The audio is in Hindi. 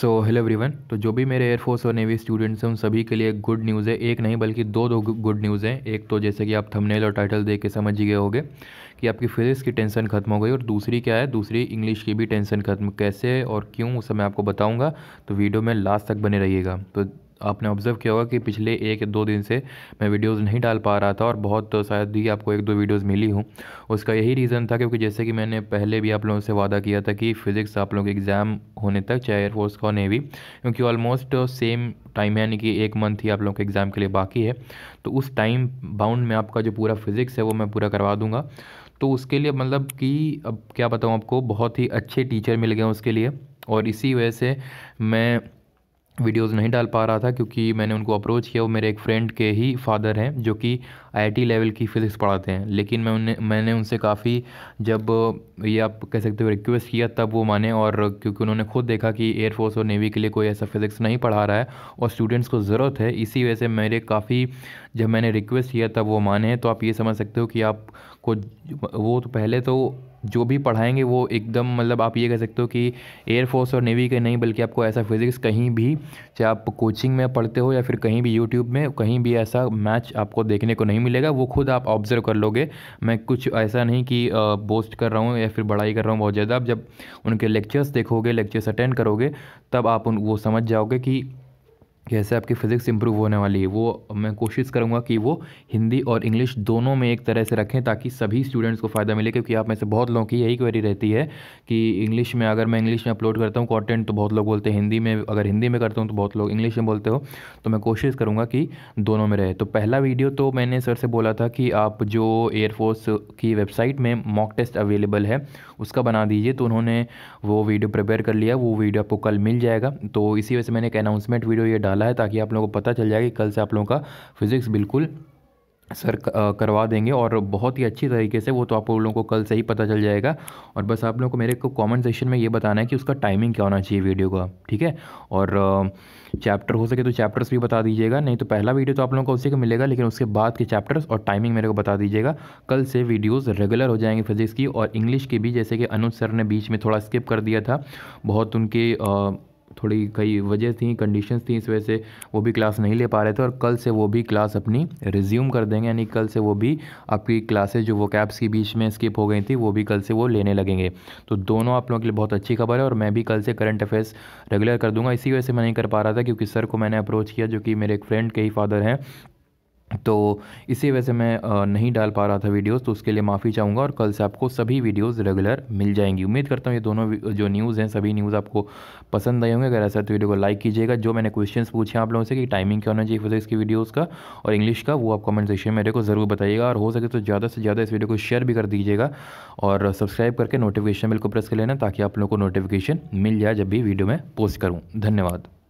सो हेलो एवरीवन तो जो भी मेरे एयरफोर्स और नेवी स्टूडेंट्स हैं उन सभी के लिए गुड न्यूज़ है एक नहीं बल्कि दो दो गुड न्यूज़ हैं एक तो जैसे कि आप थंबनेल और टाइटल देख के समझ ही गए होंगे कि आपकी फिजिक्स की टेंशन खत्म हो गई और दूसरी क्या है दूसरी इंग्लिश की भी टेंशन खत्म कैसे और क्यों उस समय आपको बताऊँगा तो वीडियो में लास्ट तक बने रहिएगा तो आपने ऑब्जर्व किया होगा कि पिछले एक दो दिन से मैं वीडियोस नहीं डाल पा रहा था और बहुत तो शायद ही आपको एक दो वीडियोस मिली हूँ उसका यही रीज़न था क्योंकि जैसे कि मैंने पहले भी आप लोगों से वादा किया था कि फिज़िक्स आप लोगों के एग्ज़ाम होने तक चाहे एयरफोर्स का नेवी क्योंकि ऑलमोस्ट सेम टाइम यानी कि एक मंथ ही आप लोगों के एग्ज़ाम के लिए बाकी है तो उस टाइम बाउंड में आपका जो पूरा फिज़िक्स है वो मैं पूरा करवा दूँगा तो उसके लिए मतलब कि अब क्या बताऊँ आपको बहुत ही अच्छे टीचर मिल गए उसके लिए और इसी वजह से मैं वीडियोस नहीं डाल पा रहा था क्योंकि मैंने उनको अप्रोच किया वो मेरे एक फ्रेंड के ही फादर हैं जो कि आईआईटी लेवल की फिज़िक्स पढ़ाते हैं लेकिन मैं उन्हें मैंने उनसे काफ़ी जब ये आप कह सकते हो रिक्वेस्ट किया तब वो माने और क्योंकि उन्होंने खुद देखा कि एयरफोर्स और नेवी के लिए कोई ऐसा फिज़िक्स नहीं पढ़ा रहा है और स्टूडेंट्स को ज़रूरत है इसी वजह से मेरे काफ़ी जब मैंने रिक्वेस्ट किया तब वो माने तो आप ये समझ सकते हो कि आपको वो तो पहले तो जो भी पढ़ाएंगे वो एकदम मतलब आप ये कह सकते हो कि एयरफोर्स और नेवी के नहीं बल्कि आपको ऐसा फिज़िक्स कहीं भी चाहे आप कोचिंग में पढ़ते हो या फिर कहीं भी यूट्यूब में कहीं भी ऐसा मैच आपको देखने को नहीं मिलेगा वो खुद आप ऑब्जर्व कर लोगे मैं कुछ ऐसा नहीं कि बोस्ट कर रहा हूँ या फिर बढ़ाई कर रहा हूँ बहुत ज़्यादा आप जब उनके लेक्चर्स देखोगे लेक्चर्स अटेंड करोगे तब आप उन वो समझ जाओगे कि कैसे आपकी फ़िज़िक्स इंप्रूव होने वाली है वो मैं कोशिश करूँगा कि वो हिंदी और इंग्लिश दोनों में एक तरह से रखें ताकि सभी स्टूडेंट्स को फ़ायदा मिले क्योंकि आप में से बहुत लोगों की यही क्वेरी रहती है कि इंग्लिश में अगर मैं इंग्लिश में अपलोड करता हूँ कॉन्टेंट तो बहुत लोग बोलते हैं हिंदी में अगर हिंदी में करता हूँ तो बहुत लोग इंग्लिश में बोलते हो तो मैं कोशिश करूँगा कि दोनों में रहे तो पहला वीडियो तो मैंने सर से बोला था कि आप जो एयरफोर्स की वेबसाइट में मॉक टेस्ट अवेलेबल है उसका बना दीजिए तो उन्होंने वो वीडियो प्रिपेयर कर लिया वो वीडियो आपको कल मिल जाएगा तो इसी वजह से मैंने एक अनाउंसमेंट वीडियो ये डाल डाला है ताकि आप लोगों को पता चल जाए कि कल से आप लोगों का फिज़िक्स बिल्कुल सर करवा देंगे और बहुत ही अच्छी तरीके से वो तो आप लोगों को कल से ही पता चल जाएगा और बस आप लोगों को मेरे को कमेंट सेक्शन में ये बताना है कि उसका टाइमिंग क्या होना चाहिए वीडियो का ठीक है और चैप्टर हो सके तो चैप्टर्स भी बता दीजिएगा नहीं तो पहला वीडियो तो आप लोगों को उसी को मिलेगा लेकिन उसके बाद के चैप्टर्स और टाइमिंग मेरे को बता दीजिएगा कल से वीडियोज़ रेगुलर हो जाएंगे फिजिक्स की और इंग्लिश की भी जैसे कि अनुज सर ने बीच में थोड़ा स्किप कर दिया था बहुत उनके थोड़ी कई वजह थी कंडीशन थी इस वजह से वो भी क्लास नहीं ले पा रहे थे और कल से वो भी क्लास अपनी रिज्यूम कर देंगे यानी कल से वो भी आपकी क्लासेज जो वो कैप्स के बीच में स्किप हो गई थी वो भी कल से वो लेने लगेंगे तो दोनों आप लोगों के लिए बहुत अच्छी खबर है और मैं भी कल से करंट अफेयर्स रेगुलर कर दूंगा इसी वजह से मैं नहीं कर पा रहा था क्योंकि सर को मैंने अप्रोच किया जो कि मेरे एक फ्रेंड के ही फादर हैं तो इसी वजह से मैं नहीं डाल पा रहा था वीडियोस तो उसके लिए माफ़ी चाहूँगा और कल से आपको सभी वीडियोस रेगुलर मिल जाएंगी उम्मीद करता हूँ ये दोनों जो न्यूज़ हैं सभी न्यूज़ आपको पसंद आए होंगे अगर ऐसा तो वीडियो को लाइक कीजिएगा जो मैंने क्वेश्चंस पूछे आप लोगों से कि टाइमिंग क्या होना चाहिए फिर इसकी वीडियोज़ का और इंग्लिश का वो आप कमेंट सेक्शन में मेरे को ज़रूर बताइएगा और हो सके तो ज़्यादा से ज़्यादा इस वीडियो को शेयर भी कर दीजिएगा और सब्सक्राइब करके नोटिफिकेशन बिल को प्रेस कर लेना ताकि आप लोगों को नोटिफिकेशन मिल जाए जब भी वीडियो में पोस्ट करूँ धन्यवाद